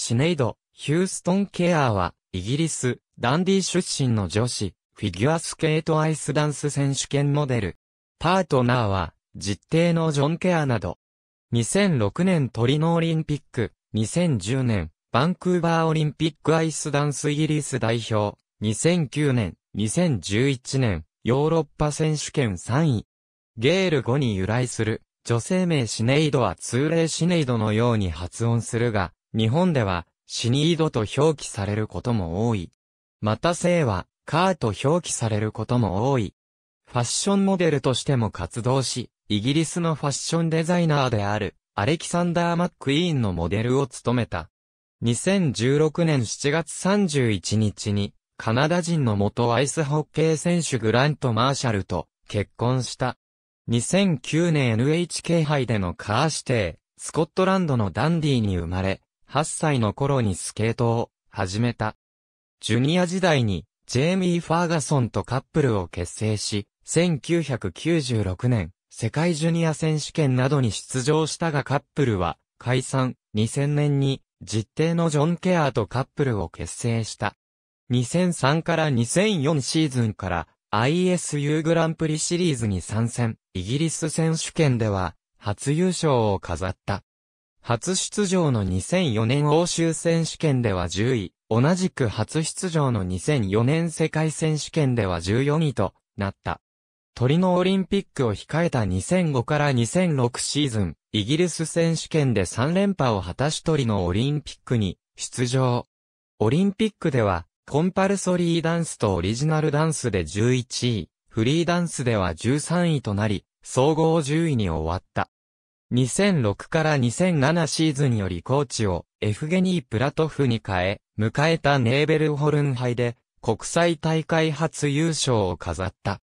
シネイド・ヒューストン・ケアーは、イギリス、ダンディ出身の女子、フィギュアスケートアイスダンス選手権モデル。パートナーは、実定のジョン・ケアなど。2006年トリノオリンピック、2010年、バンクーバーオリンピックアイスダンスイギリス代表、2009年、2011年、ヨーロッパ選手権3位。ゲール語に由来する、女性名シネイドは通例シネイドのように発音するが、日本では、シニードと表記されることも多い。また生は、カーと表記されることも多い。ファッションモデルとしても活動し、イギリスのファッションデザイナーである、アレキサンダー・マックイーンのモデルを務めた。2016年7月31日に、カナダ人の元アイスホッケー選手グラント・マーシャルと結婚した。2009年 NHK 杯でのカー指定、スコットランドのダンディーに生まれ、8歳の頃にスケートを始めた。ジュニア時代にジェイミー・ファーガソンとカップルを結成し、1996年、世界ジュニア選手権などに出場したがカップルは解散、2000年に実定のジョン・ケアーとカップルを結成した。2003から2004シーズンから ISU グランプリシリーズに参戦、イギリス選手権では初優勝を飾った。初出場の2004年欧州選手権では10位、同じく初出場の2004年世界選手権では14位となった。トリノオリンピックを控えた2005から2006シーズン、イギリス選手権で3連覇を果たしトリノオリンピックに出場。オリンピックでは、コンパルソリーダンスとオリジナルダンスで11位、フリーダンスでは13位となり、総合10位に終わった。2006から2007シーズンよりコーチをエフゲニー・プラトフに変え、迎えたネーベルホルン杯で国際大会初優勝を飾った。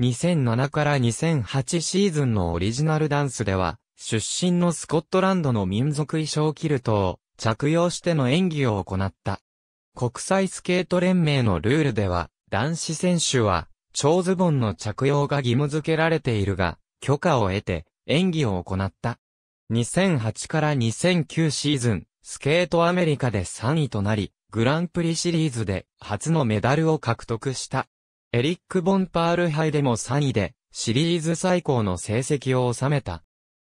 2007から2008シーズンのオリジナルダンスでは、出身のスコットランドの民族衣装キルトを着用しての演技を行った。国際スケート連盟のルールでは、男子選手は、長ズボンの着用が義務付けられているが、許可を得て、演技を行った。2008から2009シーズン、スケートアメリカで3位となり、グランプリシリーズで初のメダルを獲得した。エリック・ボンパール杯でも3位で、シリーズ最高の成績を収めた。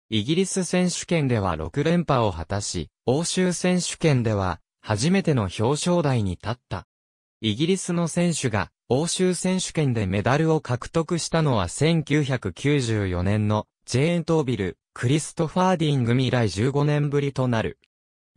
イギリス選手権では6連覇を果たし、欧州選手権では、初めての表彰台に立った。イギリスの選手が、欧州選手権でメダルを獲得したのは1994年のジェーン・トービル、クリストファーディング以来15年ぶりとなる。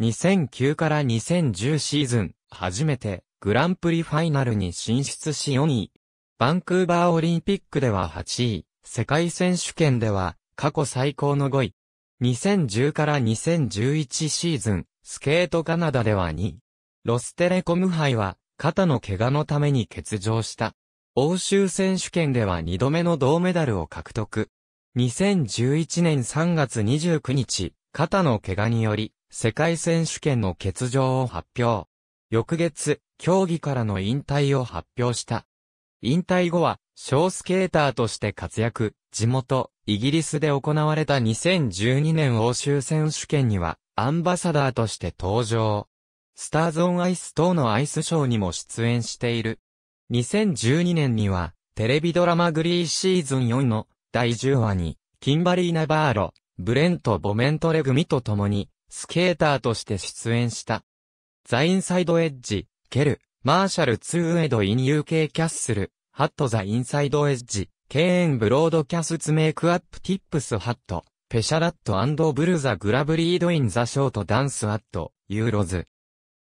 2009から2010シーズン、初めてグランプリファイナルに進出し4位。バンクーバーオリンピックでは8位、世界選手権では過去最高の5位。2010から2011シーズン、スケートカナダでは2位。ロステレコム杯は、肩の怪我のために欠場した。欧州選手権では2度目の銅メダルを獲得。2011年3月29日、肩の怪我により、世界選手権の欠場を発表。翌月、競技からの引退を発表した。引退後は、ショースケーターとして活躍、地元、イギリスで行われた2012年欧州選手権には、アンバサダーとして登場。スターズオンアイス等のアイスショーにも出演している。2012年には、テレビドラマグリーシーズン4の第10話に、キンバリー・ナバーロ、ブレント・ボメントレ組と共に、スケーターとして出演した。ザ・インサイド・エッジ、ケル、マーシャル・ツー・エド・イン・ユー・ケー・キャッスル、ハット・ザ・インサイド・エッジ、ケーン・ブロード・キャスツ・メイク・アップ・ティップス・ハット、ペシャラットブルザ・グラブリード・イン・ザ・ショート・ダンス・アット、ユーロズ。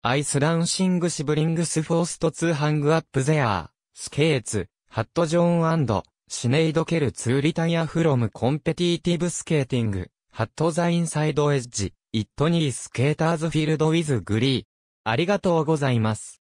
アイス・ランシング・シブリングス・フォースト・ツー・ハング・アップ・ゼアー、スケーツ、ハット・ジョーンシネイドケルツーリタイアフロムコンペティティブスケーティング、ハットザインサイドエッジ、イットニースケーターズフィールドウィズグリー。ありがとうございます。